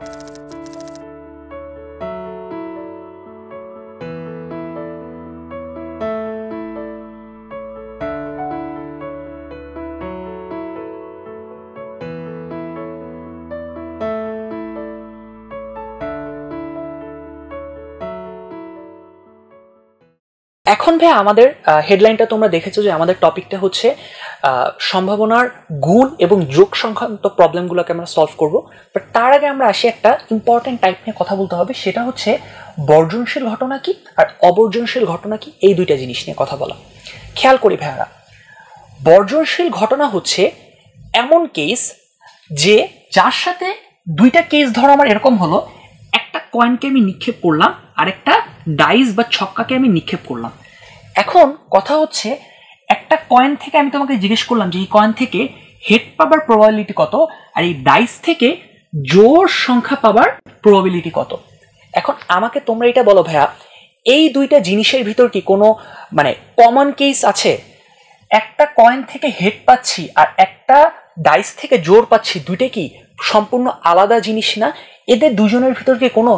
Thank you. এখন ভাই আমাদের হেডলাইনটা তোমরা দেখেছো যে আমাদের টপিকটা হচ্ছে সম্ভাবনার গুণ এবং যোগ সংক্রান্ত প্রবলেমগুলোকে আমরা সলভ করব বাট তার আগে আমরা আসি একটা ইম্পর্টেন্ট টাইপ নিয়ে কথা বলতে হবে সেটা হচ্ছে বর্জনশীল ঘটনা কি আর অবর্জনশীল ঘটনা কি এই দুইটা জিনিস নিয়ে কথা বলা খেয়াল করি ভাইয়ারা বর্জনশীল ঘটনা হচ্ছে এমন কেস যে যার সাথে দুইটা কেস ধরো আমার এরকম হলো একটা কয়েনকে আমি নিক্ষেপ করলাম আর একটা ডাইস বা ছক্কাকে আমি নিক্ষেপ করলাম এখন কথা হচ্ছে একটা কয়েন থেকে আমি তোমাকে জিজ্ঞেস করলাম যে এই কয়েন থেকে হেড পাবার প্রবাবিলিটি কত আর এই ডাইস থেকে জোর সংখ্যা পাবার প্রবাবিলিটি কত এখন আমাকে তোমরা এটা বলো ভাইয়া এই দুইটা জিনিসের ভিতর কি কোনো মানে কমন কেস আছে একটা কয়েন থেকে হেড পাচ্ছি আর একটা ডাইস থেকে জোর পাচ্ছি দুইটা কি সম্পূর্ণ আলাদা জিনিস না এদের দুজনের ভিতরকে কোনো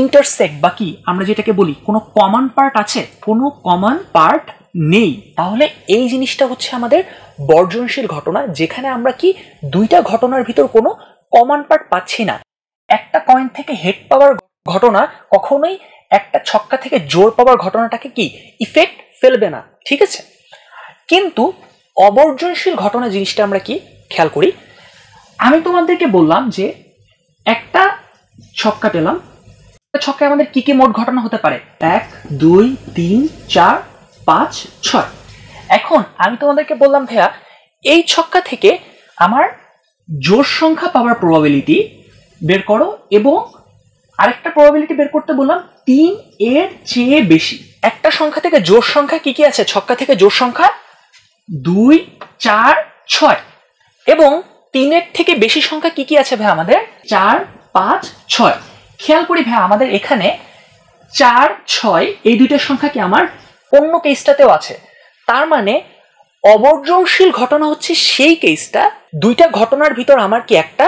ইন্টারসেক্ট বা কি আমরা যেটাকে বলি কোনো কমন পার্ট আছে কোনো কমন পার্ট নেই তাহলে এই জিনিসটা হচ্ছে আমাদের বর্জনশীল ঘটনা যেখানে আমরা কি দুইটা ঘটনার ভিতর কোনো কমন পার্ট পাচ্ছি না একটা কয়েন থেকে হেড পাওয়ার ঘটনা কখনোই একটা ছক্কা থেকে জোর পাওয়ার ঘটনাটাকে কি ইফেক্ট ফেলবে না ঠিক আছে কিন্তু অবর্জনশীল ঘটনা জিনিসটা আমরা কি খেয়াল করি আমি তোমাদেরকে বললাম যে একটা ছক্কা পেলাম ছক্কায় আমাদের কি কি মোট ঘটনা হতে পারে এক দুই তিন চার পাঁচ ছয় এখন আমি তোমাদেরকে বললাম ভাইয়া এই ছক্কা থেকে আমার জোর সংখ্যা পাওয়ার প্রবাবিলিটি বের করো এবং আরেকটা প্রবাবিলিটি বের করতে বললাম তিন এর চেয়ে বেশি একটা সংখ্যা থেকে জোর সংখ্যা কি কি আছে ছক্কা থেকে জোর সংখ্যা দুই চার ছয় এবং তিনের থেকে বেশি সংখ্যা কি কি আছে ভাই আমাদের চার পাঁচ ছয় খেয়াল করি ভাই আমাদের এখানে চার ছয় এই দুইটার সংখ্যা কি আমার অন্য কেসটাতেও আছে তার মানে অবর্জনশীল ঘটনা হচ্ছে সেই কেসটা দুইটা ঘটনার ভিতর আমার কি একটা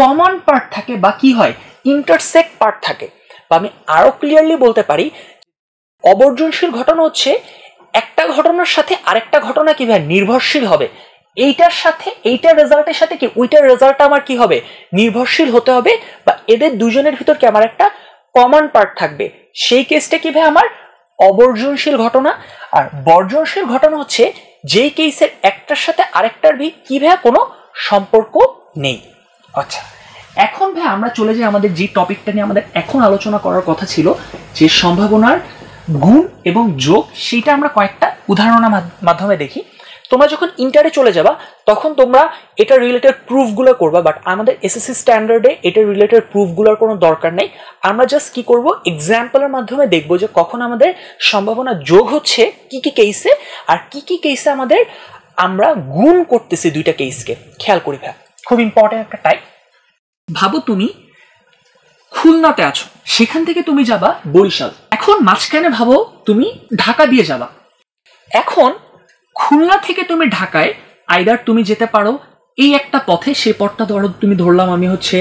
কমন পার্ট থাকে বা কি হয় ইন্টারসেক্ট পার্ট থাকে বা আমি আরও ক্লিয়ারলি বলতে পারি অবর্জনশীল ঘটনা হচ্ছে একটা ঘটনার সাথে আরেকটা ঘটনা কীভাবে নির্ভরশীল হবে এইটার সাথে এইটার রেজাল্টের সাথে কি ওইটার রেজাল্ট আমার কি হবে নির্ভরশীল হতে হবে বা এদের দুজনের ভিতর কি আমার একটা কমন পার্ট থাকবে সেই কেসটা কি ভাই আমার অবর্জনশীল ঘটনা আর বর্জনশীল ঘটনা হচ্ছে যেই কেসের একটার সাথে আরেকটার ভি কি ভাই কোনো সম্পর্ক নেই আচ্ছা এখন ভাই আমরা চলে যাই আমাদের যে টপিকটা নিয়ে আমাদের এখন আলোচনা করার কথা ছিল যে সম্ভাবনার গুণ এবং যোগ সেইটা আমরা কয়েকটা উদাহরণের মাধ্যমে দেখি তোমরা যখন ইন্টারে চলে যাবা তখন তোমরা এটা রিলেটেড প্রুফগুলো করবা বাট আমাদের এসএসসি স্ট্যান্ডার্ডে এটা রিলেটেড প্রুফগুলোর কোনো দরকার নেই আমরা জাস্ট কি করব এক্সাম্পলের মাধ্যমে দেখব যে কখন আমাদের সম্ভাবনা যোগ হচ্ছে কি কি কেসে আর কি কি কেসে আমাদের আমরা গুণ করতেছি দুইটা কেসকে খেয়াল করি ভাই খুব ইম্পর্টেন্ট একটা টাইপ ভাবো তুমি খুলনাতে আছো সেখান থেকে তুমি যাবা বরিশাল এখন মাঝখানে ভাবো তুমি ঢাকা দিয়ে যাবা এখন খুলনা থেকে তুমি ঢাকায় আইদার তুমি যেতে পারো এই একটা পথে সে পথটা ধরো তুমি ধরলাম আমি হচ্ছে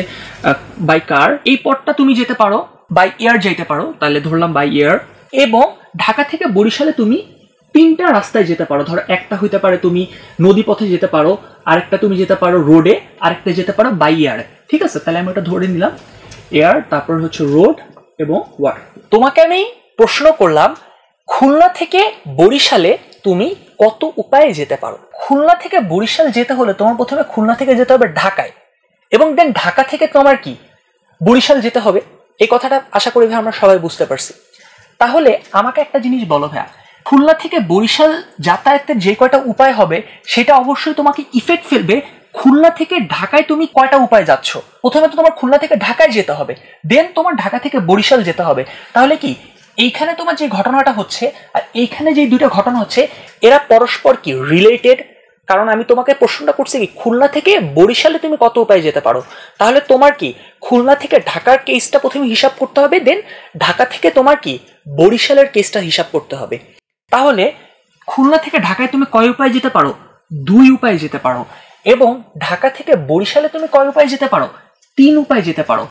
বাই কার এই পথটা তুমি যেতে পারো বাই এয়ার যেতে পারো তাহলে ধরলাম বাই এয়ার এবং ঢাকা থেকে বরিশালে তুমি তিনটা রাস্তায় যেতে পারো ধরো একটা হইতে পারে তুমি নদী পথে যেতে পারো আরেকটা তুমি যেতে পারো রোডে আরেকটা যেতে পারো বাই এয়ারে ঠিক আছে তাহলে আমি ওটা ধরে নিলাম এয়ার তারপর হচ্ছে রোড এবং ওয়াটার তোমাকে আমি প্রশ্ন করলাম খুলনা থেকে বরিশালে তুমি কত উপায়ে যেতে পারো খুলনা থেকে বরিশাল যেতে হলে তোমার প্রথমে খুলনা থেকে যেতে হবে ঢাকায় এবং দেন ঢাকা থেকে তোমার কি বরিশাল যেতে হবে এই কথাটা আশা করি ভাই আমরা সবাই বুঝতে পারছি তাহলে আমাকে একটা জিনিস বলো ভাইয়া খুলনা থেকে বরিশাল যাতায়াতের যে কয়টা উপায় হবে সেটা অবশ্যই তোমাকে ইফেক্ট ফেলবে খুলনা থেকে ঢাকায় তুমি কয়টা উপায় যাচ্ছ প্রথমে তো তোমার খুলনা থেকে ঢাকায় যেতে হবে দেন তোমার ঢাকা থেকে বরিশাল যেতে হবে তাহলে কি এইখানে তোমার যে ঘটনাটা হচ্ছে আর এইখানে যে দুইটা ঘটনা হচ্ছে এরা পরস্পর কি রিলেটেড কারণ আমি তোমাকে প্রশ্নটা করছি কি খুলনা থেকে বরিশালে তুমি কত উপায়ে যেতে পারো তাহলে তোমার কি খুলনা থেকে ঢাকার কেসটা প্রথমে হিসাব করতে হবে দেন ঢাকা থেকে তোমার কি বরিশালের কেসটা হিসাব করতে হবে তাহলে খুলনা থেকে ঢাকায় তুমি কয় উপায়ে যেতে পারো দুই উপায়ে যেতে পারো এবং ঢাকা থেকে বরিশালে তুমি কয় উপায়ে যেতে পারো তিন উপায়ে যেতে পারো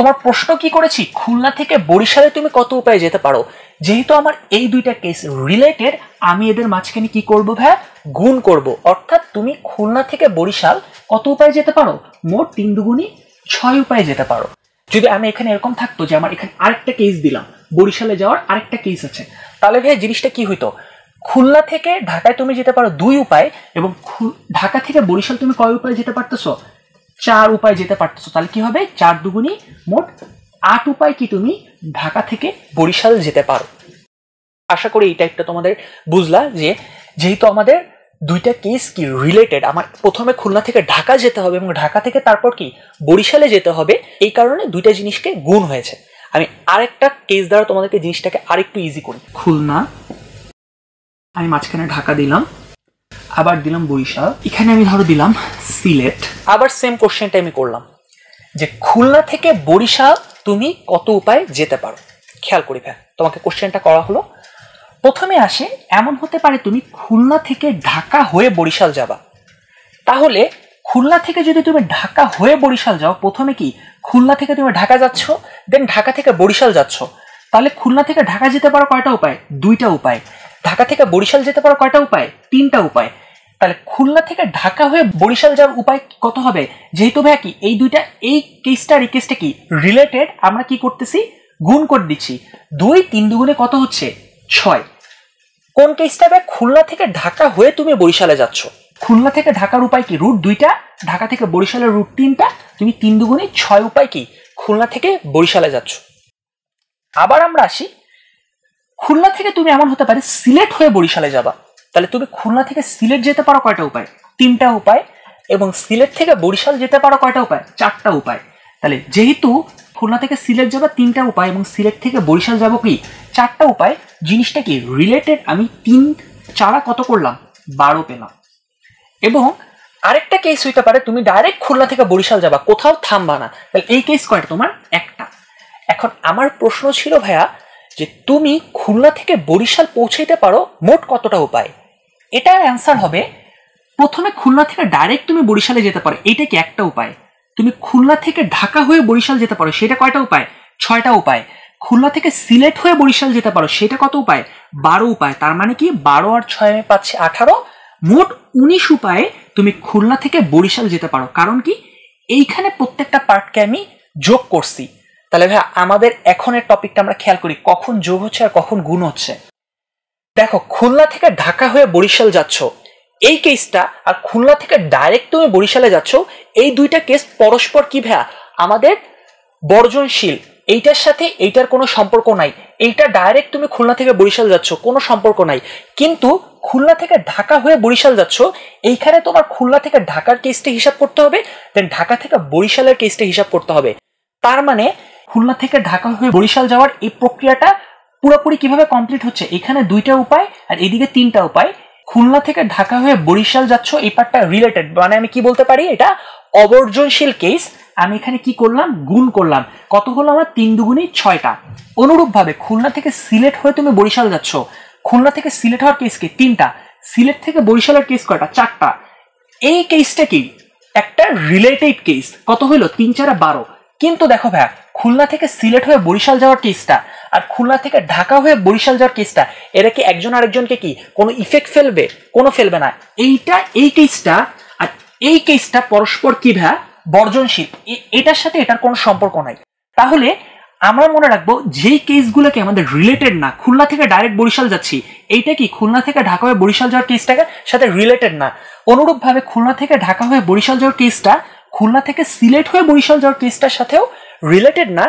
তোমার প্রশ্ন কি করেছি খুলনা থেকে বরিশালে তুমি কত উপায়ে যেতে পারো যেহেতু আমার এই দুইটা কেস রিলেটেড আমি এদের মাঝখানে কি করব ভাই গুণ করব অর্থাৎ তুমি খুলনা থেকে বরিশাল কত উপায়ে যেতে পারো মোট তিন দুগুণই ছয় উপায়ে যেতে পারো যদি আমি এখানে এরকম থাকতো যে আমার এখানে আরেকটা কেস দিলাম বরিশালে যাওয়ার আরেকটা কেস আছে তাহলে ভাই জিনিসটা কি হইতো খুলনা থেকে ঢাকায় তুমি যেতে পারো দুই উপায় এবং ঢাকা থেকে বরিশাল তুমি কয় উপায়ে যেতে পারতেছো চার উপায় যেতে পারতেছো তাহলে কি হবে চার দুগুনি মোট আট উপায় কি তুমি ঢাকা থেকে বরিশাল যেতে পারো আশা করি এই টাইপটা তোমাদের বুঝলা যে যেহেতু আমাদের দুইটা কেস কি রিলেটেড আমার প্রথমে খুলনা থেকে ঢাকা যেতে হবে এবং ঢাকা থেকে তারপর কি বরিশালে যেতে হবে এই কারণে দুইটা জিনিসকে গুণ হয়েছে আমি আরেকটা কেস দ্বারা তোমাদেরকে জিনিসটাকে আরেকটু ইজি করি খুলনা আমি মাঝখানে ঢাকা দিলাম আবার দিলাম বরিশাল এখানে আমি ধরো দিলাম সিলেট আবার সেম কোশ্চেনটা আমি করলাম যে খুলনা থেকে বরিশাল তুমি কত উপায়ে যেতে পারো খেয়াল করি ভ্যা তোমাকে কোশ্চেনটা করা হলো প্রথমে আসে এমন হতে পারে তুমি খুলনা থেকে ঢাকা হয়ে বরিশাল যাবা তাহলে খুলনা থেকে যদি তুমি ঢাকা হয়ে বরিশাল যাও প্রথমে কি খুলনা থেকে তুমি ঢাকা যাচ্ছ দেন ঢাকা থেকে বরিশাল যাচ্ছ তাহলে খুলনা থেকে ঢাকা যেতে পারো কয়টা উপায় দুইটা উপায় ঢাকা থেকে বরিশাল যেতে পারো কয়টা উপায় তিনটা উপায় তাহলে খুলনা থেকে ঢাকা হয়ে বরিশাল যাওয়ার উপায় কত হবে যেহেতু ভাই কি এই দুইটা এই কেসটা রিকেস্টে কি রিলেটেড আমরা কি করতেছি গুণ করে দিচ্ছি দুই তিন দুগুণে কত হচ্ছে ছয় কোন কেসটা ভাই খুলনা থেকে ঢাকা হয়ে তুমি বরিশালে যাচ্ছ খুলনা থেকে ঢাকার উপায় কি রুট দুইটা ঢাকা থেকে বরিশালের রুট তিনটা তুমি তিন দুগুণে ছয় উপায় কি খুলনা থেকে বরিশালে যাচ্ছ আবার আমরা আসি খুলনা থেকে তুমি এমন হতে পারে সিলেট হয়ে বরিশালে যাবা তাহলে তুমি খুলনা থেকে সিলেট যেতে পারো কয়টা উপায় তিনটা উপায় এবং সিলেট থেকে বরিশাল যেতে পারো কয়টা উপায় চারটা উপায় তাহলে যেহেতু খুলনা থেকে সিলেট যাবো তিনটা উপায় এবং সিলেট থেকে বরিশাল যাবো কি চারটা উপায় জিনিসটা কি রিলেটেড আমি তিন চারা কত করলাম বারো পেলাম এবং আরেকটা কেস হইতে পারে তুমি ডাইরেক্ট খুলনা থেকে বরিশাল যাবা কোথাও থামবা না তাহলে এই কেস কয়টা তোমার একটা এখন আমার প্রশ্ন ছিল ভাইয়া যে তুমি খুলনা থেকে বরিশাল পৌঁছাইতে পারো মোট কতটা উপায় এটার অ্যান্সার হবে প্রথমে খুলনা থেকে ডাইরেক্ট তুমি বরিশালে যেতে পারো এটা কি একটা উপায় তুমি খুলনা থেকে ঢাকা হয়ে বরিশাল যেতে পারো সেটা কয়টা উপায় ছয়টা উপায় খুলনা থেকে সিলেট হয়ে বরিশাল যেতে পারো সেটা কত উপায় বারো উপায় তার মানে কি বারো আর ছয় পাচ্ছে আঠারো মোট উনিশ উপায়ে তুমি খুলনা থেকে বরিশাল যেতে পারো কারণ কি এইখানে প্রত্যেকটা পার্টকে আমি যোগ করছি তাহলে ভাই আমাদের এখনের টপিকটা আমরা খেয়াল করি কখন যোগ হচ্ছে আর কখন গুণ হচ্ছে দেখো খুলনা থেকে ঢাকা হয়ে বরিশাল যাচ্ছ এই কেসটা আর খুলনা থেকে ডাইরেক্ট তুমি বরিশালে যাচ্ছ এই দুইটা কেস পরস্পর কি ভাইয়া আমাদের বর্জনশীল এইটার সাথে এইটার কোনো সম্পর্ক নাই এইটা ডাইরেক্ট তুমি খুলনা থেকে বরিশাল যাচ্ছ কোনো সম্পর্ক নাই কিন্তু খুলনা থেকে ঢাকা হয়ে বরিশাল যাচ্ছ এইখানে তোমার খুলনা থেকে ঢাকার কেসটা হিসাব করতে হবে দেন ঢাকা থেকে বরিশালের কেসটা হিসাব করতে হবে তার মানে খুলনা থেকে ঢাকা হয়ে বরিশাল যাওয়ার এই প্রক্রিয়াটা পুরোপুরি কিভাবে কমপ্লিট হচ্ছে এখানে দুইটা উপায় আর এদিকে তিনটা উপায় খুলনা থেকে ঢাকা হয়ে বরিশাল যাচ্ছ এই পার্টটা রিলেটেড মানে আমি কি বলতে পারি এটা অবর্জনশীল কেস আমি এখানে কি করলাম গুণ করলাম কত হলো আমার তিন দুগুণে ছয়টা অনুরূপভাবে খুলনা থেকে সিলেট হয়ে তুমি বরিশাল যাচ্ছ খুলনা থেকে সিলেট হওয়ার কেস কি তিনটা সিলেট থেকে বরিশালের কেস কয়টা চারটা এই কেসটা কি একটা রিলেটেড কেস কত হইলো তিন চারা বারো কিন্তু দেখো ভাই খুলনা থেকে সিলেট হয়ে বরিশাল যাওয়ার কেসটা আর খুলনা থেকে ঢাকা হয়ে বরিশাল যাওয়ার কেসটা এরা কি একজন আরেকজনকে কি কোনো ইফেক্ট ফেলবে কোনো ফেলবে না এইটা এই কেসটা আর এই কেসটা পরস্পর কি ভ্যা বর্জনশীল এটার সাথে এটার কোনো সম্পর্ক নাই তাহলে আমরা মনে রাখবো যেই কেসগুলোকে আমাদের রিলেটেড না খুলনা থেকে ডাইরেক্ট বরিশাল যাচ্ছি এইটা কি খুলনা থেকে ঢাকা হয়ে বরিশাল যাওয়ার কেসটাকে সাথে রিলেটেড না অনুরূপভাবে খুলনা থেকে ঢাকা হয়ে বরিশাল যাওয়ার কেসটা খুলনা থেকে সিলেট হয়ে বরিশাল যাওয়ার কেসটার সাথেও রিলেটেড না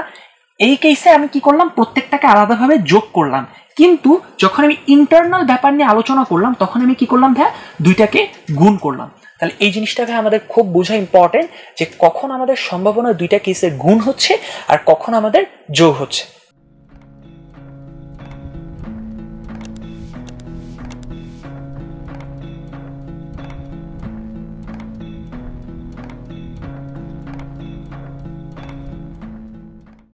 এই কেসে আমি কি করলাম প্রত্যেকটাকে আলাদাভাবে যোগ করলাম কিন্তু যখন আমি ইন্টারনাল ব্যাপার নিয়ে আলোচনা করলাম তখন আমি কি করলাম ভাইয়া দুইটাকে গুণ করলাম তাহলে এই জিনিসটা ভাই আমাদের খুব বোঝা ইম্পর্টেন্ট যে কখন আমাদের সম্ভাবনা দুইটা কেসের গুণ হচ্ছে আর কখন আমাদের যোগ হচ্ছে